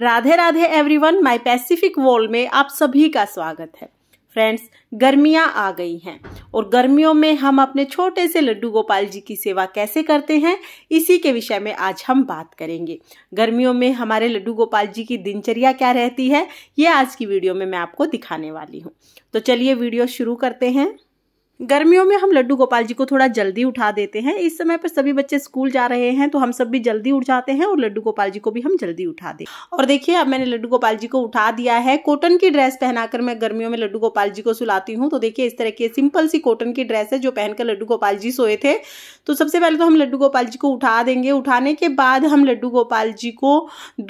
Radhe Radhe everyone my Pacific wall में आप सभी का स्वागत है फ्रेंड्स गर्मियां आ गई हैं और गर्मियों में हम अपने छोटे से लड्डू गोपाल जी की सेवा कैसे करते हैं इसी के विषय में आज हम बात करेंगे गर्मियों में हमारे लड्डू गोपाल जी की दिनचर्या क्या रहती है ये आज की वीडियो में मैं आपको दिखाने वाली हूँ तो चलिए वीडियो शुरू करते हैं गर्मियों में हम लड्डू गोपाल जी को थोड़ा जल्दी उठा देते हैं इस समय पर सभी बच्चे स्कूल जा रहे हैं तो हम सब भी जल्दी उठ जाते हैं और लड्डू गोपाल जी को भी हम जल्दी उठा दें और देखिए अब मैंने लड्डू गोपाल जी को उठा दिया है कॉटन की ड्रेस पहनाकर मैं गर्मियों में लड्डू गोपाल जी को सुलाती हूँ तो देखिए इस तरह की सिंपल सी कॉटन की ड्रेस है जो पहनकर लड्डू गोपाल जी सोए थे तो सबसे पहले तो हम लड्डू गोपाल जी को उठा देंगे उठाने के बाद हम लड्डू गोपाल जी को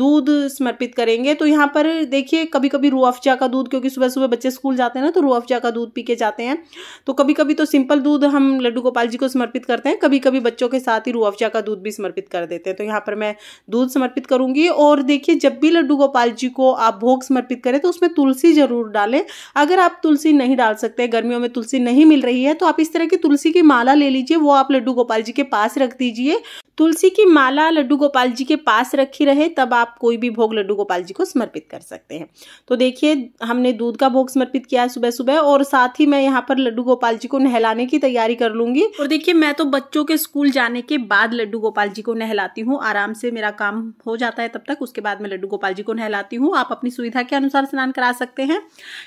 दूध समर्पित करेंगे तो यहाँ पर देखिए कभी कभी रूह अफजा का दूध क्योंकि सुबह सुबह बच्चे स्कूल जाते हैं ना तो रू अफजा का दूध पी के जाते हैं तो कभी कभी तो सिंपल दूध हम लड्डू गोपाल जी को समर्पित करते हैं कभी कभी बच्चों के साथ ही रू अफजा का दूध भी समर्पित कर देते हैं तो यहाँ पर मैं दूध समर्पित करूंगी और देखिए जब भी लड्डू गोपाल जी को आप भोग समर्पित करें तो उसमें तुलसी ज़रूर डालें अगर आप तुलसी नहीं डाल सकते गर्मियों में तुलसी नहीं मिल रही है तो आप इस तरह की तुलसी की माला ले लीजिए वो आप लड्डू गोपाल जी के पास रख दीजिए तुलसी की माला लड्डू गोपाल जी के पास रखी रहे तब आप कोई भी भोग लड्डू गोपाल जी को समर्पित कर सकते हैं तो देखिए हमने दूध का भोग समर्पित किया सुबह सुबह और साथ ही मैं यहाँ पर लड्डू गोपाल जी जी को नहलाने की तैयारी कर लूंगी और देखिए मैं तो बच्चों के स्कूल जाने के बाद लड्डू गोपाल जी को नहलाती हूँ आराम से मेरा काम हो जाता है तब तक उसके बाद मैं लड्डू गोपाल जी को नहलाती हूँ आप अपनी सुविधा के अनुसार स्नान करा सकते हैं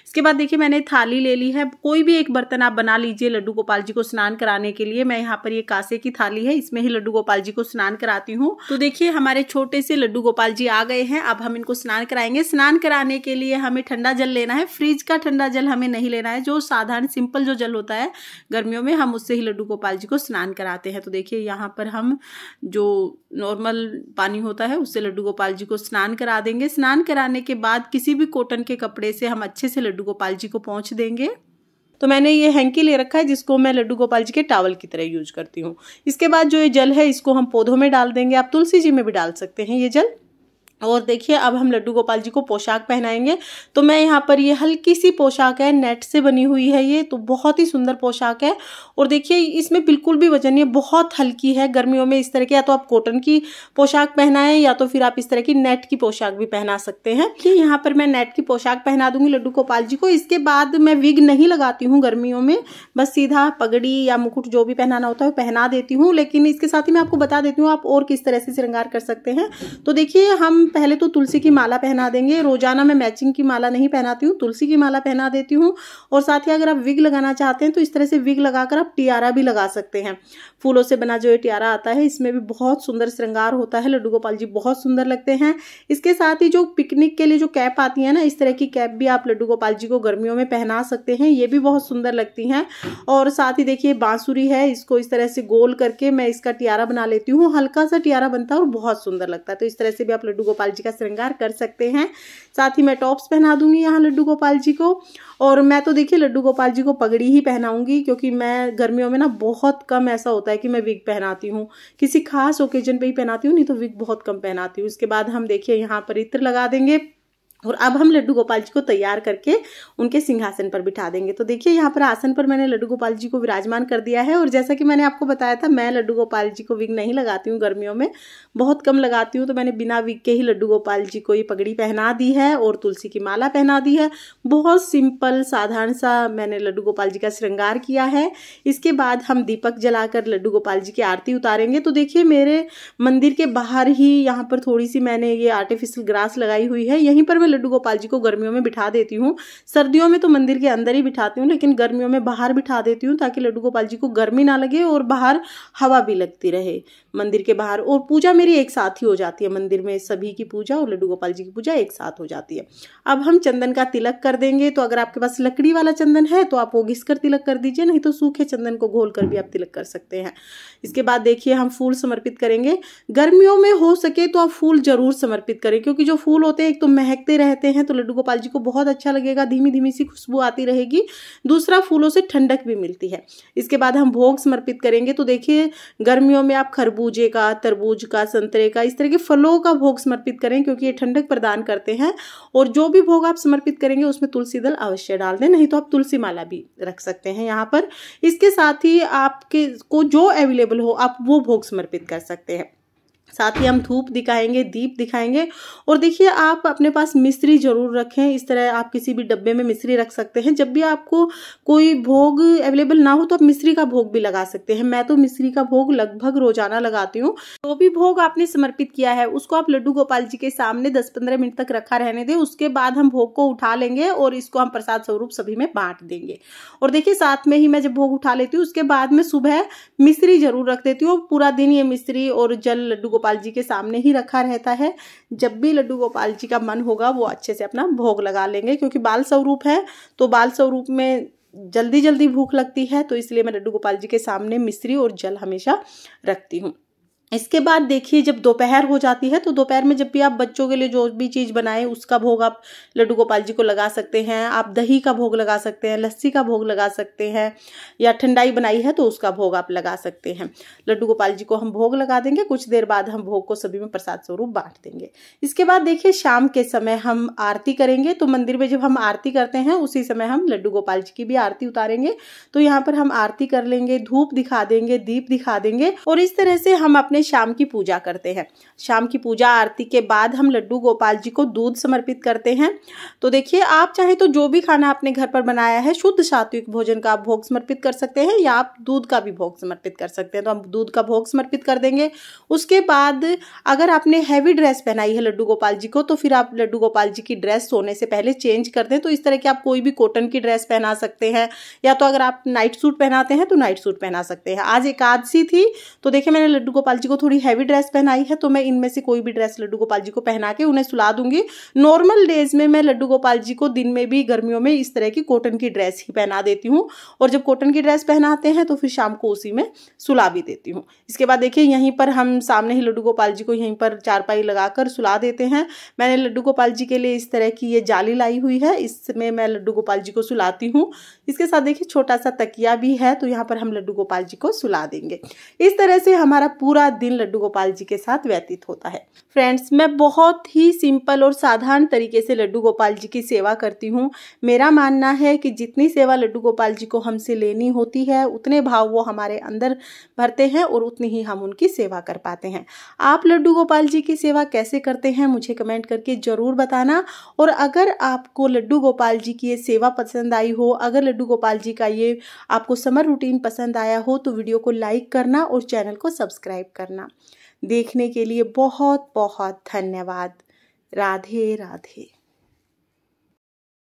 इसके बाद देखिये मैंने थाली ले ली है कोई भी एक बर्तन आप बना लीजिए लड्डू गोपाल जी को स्नान कराने के लिए मैं यहाँ पर ये कासे की थाली है इसमें ही लड्डू गोपाल जी को स्नान कराती हूँ तो देखिये हमारे छोटे से लड्डू गोपाल जी आ गए हैं अब हम इनको स्नान कराएंगे स्नान कराने के लिए हमें ठंडा जल लेना है फ्रिज का ठंडा जल हमें नहीं लेना है जो साधारण सिंपल जो जल होता है गर्मियों में हम उससे ही लड्डू गोपाल जी को स्नान कराते हैं तो देखिए यहाँ पर हम जो नॉर्मल पानी होता है उससे लड्डू गोपाल जी को स्नान करा देंगे स्नान कराने के बाद किसी भी कॉटन के कपड़े से हम अच्छे से लड्डू गोपाल जी को पहुँच देंगे तो मैंने ये हैंकी ले रखा है जिसको मैं लड्डू गोपाल जी के टावल की तरह यूज करती हूँ इसके बाद जो ये जल है इसको हम पौधों में डाल देंगे आप तुलसी जी में भी डाल सकते हैं ये जल और देखिए अब हम लड्डू गोपाल जी को पोशाक पहनाएंगे तो मैं यहाँ पर ये हल्की सी पोशाक है नेट से बनी हुई है ये तो बहुत ही सुंदर पोशाक है और देखिए इसमें बिल्कुल भी वजन ये बहुत हल्की है गर्मियों में इस तरह की या तो आप कॉटन की पोशाक पहनाएं या तो फिर आप इस तरह की नेट की पोशाक भी पहना सकते हैं कि यहाँ पर मैं नेट की पोशाक पहना दूंगी लड्डू गोपाल जी को इसके बाद मैं विग नहीं लगाती हूँ गर्मियों में बस सीधा पगड़ी या मुकुट जो भी पहनाना होता है पहना देती हूँ लेकिन इसके साथ ही मैं आपको बता देती हूँ आप और किस तरह से श्रृंगार कर सकते हैं तो देखिए हम पहले तो तुलसी की माला पहना देंगे रोजाना मैं मैचिंग की माला नहीं पहनाती हूँ तुलसी की माला पहना देती हूँ और साथ ही अगर आप विग लगाना चाहते हैं तो इस तरह से विग लगाकर आप टियारा भी लगा सकते हैं फूलों से बना जो ये टियारा आता है इसमें भी बहुत सुंदर श्रृंगार होता है लड्डू गोपाल जी बहुत सुंदर लगते हैं इसके साथ ही जो पिकनिक के लिए जो कैप आती है ना इस तरह की कैप भी आप लड्डू गोपाल जी को गर्मियों में पहना सकते हैं ये भी बहुत सुंदर लगती हैं और साथ ही देखिए बांसुरी है इसको इस तरह से गोल करके मैं इसका टियारा बना लेती हूँ हल्का सा टियारा बनता है और बहुत सुंदर लगता है तो इस तरह से भी आप लड्डू गोपाल गोपाल जी का श्रृंगार कर सकते हैं साथ ही मैं टॉप्स पहना दूंगी यहाँ लड्डू गोपाल जी को और मैं तो देखिए लड्डू गोपाल जी को पगड़ी ही पहनाऊंगी क्योंकि मैं गर्मियों में ना बहुत कम ऐसा होता है कि मैं विग पहनाती हूँ किसी खास ओकेजन पे ही पहनाती हूँ नहीं तो विग बहुत कम पहनाती हूँ इसके बाद हम देखिए यहाँ पर इत्र लगा देंगे और अब हम लड्डू गोपाल जी को तैयार करके उनके सिंहासन पर बिठा देंगे तो देखिए यहाँ पर आसन पर मैंने लड्डू गोपाल जी को विराजमान कर दिया है और जैसा कि मैंने आपको बताया था मैं लड्डू गोपाल जी को विग नहीं लगाती हूँ गर्मियों में बहुत कम लगाती हूँ तो मैंने बिना विग के ही लड्डू गोपाल जी को ये पगड़ी पहना दी है और तुलसी की माला पहना दी है बहुत सिंपल साधारण सा मैंने लड्डू गोपाल जी का श्रृंगार किया है इसके बाद हम दीपक जलाकर लड्डू गोपाल जी की आरती उतारेंगे तो देखिए मेरे मंदिर के बाहर ही यहाँ पर थोड़ी सी मैंने ये आर्टिफिशियल ग्रास लगाई हुई है यहीं पर मैं मैं लड्डू गोपाल जी को गर्मियों में बिठा देती हूँ सर्दियों में तो मंदिर के अंदर ही बिठाती हूँ लेकिन गर्मियों में बाहर बिठा देती हूँ ताकि लड्डू गोपाल जी को गर्मी ना लगे और बाहर हवा भी लगती रहे मंदिर के बाहर और पूजा मेरी एक साथ ही हो जाती है मंदिर में सभी की पूजा और लड्डू गोपाल जी की पूजा एक साथ हो जाती है अब हम चंदन का तिलक कर देंगे तो अगर आपके पास लकड़ी वाला चंदन है तो आप वो घिस तिलक कर दीजिए नहीं तो सूखे चंदन को घोल भी आप तिलक कर सकते हैं इसके बाद देखिए हम फूल समर्पित करेंगे गर्मियों में हो सके तो आप फूल जरूर समर्पित करें क्योंकि जो फूल होते हैं एक तो महकते रहते हैं तो लड्डू गोपाल जी को बहुत अच्छा लगेगा धीमी धीमी सी खुशबू आती रहेगी दूसरा फूलों से ठंडक भी मिलती है इसके बाद हम भोग समर्पित करेंगे तो देखिए गर्मियों में आप खरबूजे का तरबूज का संतरे का इस तरह के फलों का भोग समर्पित करें क्योंकि ये ठंडक प्रदान करते हैं और जो भी भोग आप समर्पित करेंगे उसमें तुलसी दल अवश्य डाल दें नहीं तो आप तुलसी माला भी रख सकते हैं यहाँ पर इसके साथ ही आपके को जो अवेलेबल हो आप वो भोग समर्पित कर सकते हैं साथ ही हम धूप दिखाएंगे दीप दिखाएंगे और देखिए आप अपने पास मिश्री जरूर रखें इस तरह आप किसी भी डब्बे में मिश्री रख सकते हैं जब भी आपको कोई भोग अवेलेबल ना हो तो आप मिश्री का भोग भी लगा सकते हैं मैं तो मिश्री का भोग लगभग रोजाना लगाती हूँ जो तो भी भोग आपने समर्पित किया है उसको आप लड्डू गोपाल जी के सामने दस पंद्रह मिनट तक रखा रहने दें उसके बाद हम भोग को उठा लेंगे और इसको हम प्रसाद स्वरूप सभी में बांट देंगे और देखिए साथ में ही मैं जब भोग उठा लेती हूँ उसके बाद में सुबह मिश्री जरूर रख देती हूँ पूरा दिन ये मिश्री और जल लड्डू गोपाल जी के सामने ही रखा रहता है जब भी लड्डू गोपाल जी का मन होगा वो अच्छे से अपना भोग लगा लेंगे क्योंकि बाल स्वरूप है तो बाल स्वरूप में जल्दी जल्दी भूख लगती है तो इसलिए मैं लड्डू गोपाल जी के सामने मिश्री और जल हमेशा रखती हूँ इसके बाद देखिए जब दोपहर हो जाती है तो दोपहर में जब भी आप बच्चों के लिए जो भी चीज़ बनाएं उसका भोग आप लड्डू गोपाल जी को लगा सकते हैं आप दही का भोग लगा सकते हैं लस्सी का भोग लगा सकते हैं या ठंडाई बनाई है तो उसका भोग आप लगा सकते हैं लड्डू गोपाल जी को हम भोग लगा देंगे कुछ देर बाद हम भोग को सभी में प्रसाद स्वरूप बांट देंगे इसके बाद देखिए शाम के समय हम आरती करेंगे तो मंदिर में जब हम आरती करते हैं उसी समय हम लड्डू गोपाल जी की भी आरती उतारेंगे तो यहाँ पर हम आरती कर लेंगे धूप दिखा देंगे दीप दिखा देंगे और इस तरह से हम अपने में शाम की पूजा करते हैं शाम की पूजा आरती के बाद हम लड्डू गोपाल जी को दूध समर्पित करते हैं तो देखिए आप चाहे तो जो भी खाना आपने घर पर बनाया है शुद्ध सात्विक भोजन का आप भोग समर्पित कर सकते हैं या आप दूध का भी भोग समर्पित कर सकते हैं तो हम दूध का भोग समर्पित कर देंगे उसके बाद अगर आपने हैवी ड्रेस पहनाई है लड्डू गोपाल जी को तो फिर आप लड्डू गोपाल जी की ड्रेस सोने से पहले चेंज कर दें तो इस तरह की आप कोई भी कॉटन की ड्रेस पहना सकते हैं या तो अगर आप नाइट सूट पहनाते हैं तो नाइट सूट पहना सकते हैं आज एकादशी थी तो देखिए मैंने लड्डू गोपाल जी जी को थोड़ी हैवी ड्रेस पहनाई है तो मैं इनमें से कोई भी ड्रेस लड्डू गोपाल जी को पहना के उन्हें सुला दूंगी नॉर्मल डेज में मैं लड्डू गोपाल जी को दिन में भी गर्मियों में इस तरह की कॉटन की ड्रेस ही पहना देती हूँ और जब कॉटन की ड्रेस पहनाते हैं तो फिर शाम को उसी में सुला भी देती हूँ इसके बाद देखिए यहीं पर हम सामने ही लड्डू गोपाल जी को यहीं पर चारपाई लगाकर सुला देते हैं मैंने लड्डू गोपाल जी के लिए इस तरह की ये जाली लाई हुई है इसमें मैं लड्डू गोपाल जी को सुलाती हूँ इसके साथ देखिए छोटा सा तकिया भी है तो यहाँ पर हम लड्डू गोपाल जी को सुला देंगे इस तरह से हमारा पूरा दिन लड्डू गोपाल जी के साथ व्यतीत होता है फ्रेंड्स मैं बहुत ही सिंपल और साधारण तरीके से लड्डू गोपाल जी की सेवा करती हूँ मेरा मानना है कि जितनी सेवा लड्डू गोपाल जी को हमसे लेनी होती है उतने भाव वो हमारे अंदर भरते हैं और उतनी ही हम उनकी सेवा कर पाते हैं आप लड्डू गोपाल जी की सेवा कैसे करते हैं मुझे कमेंट करके ज़रूर बताना और अगर आपको लड्डू गोपाल जी की ये सेवा पसंद आई हो अगर लड्डू गोपाल जी का ये आपको समर रूटीन पसंद आया हो तो वीडियो को लाइक करना और चैनल को सब्सक्राइब करना करना देखने के लिए बहुत बहुत धन्यवाद राधे राधे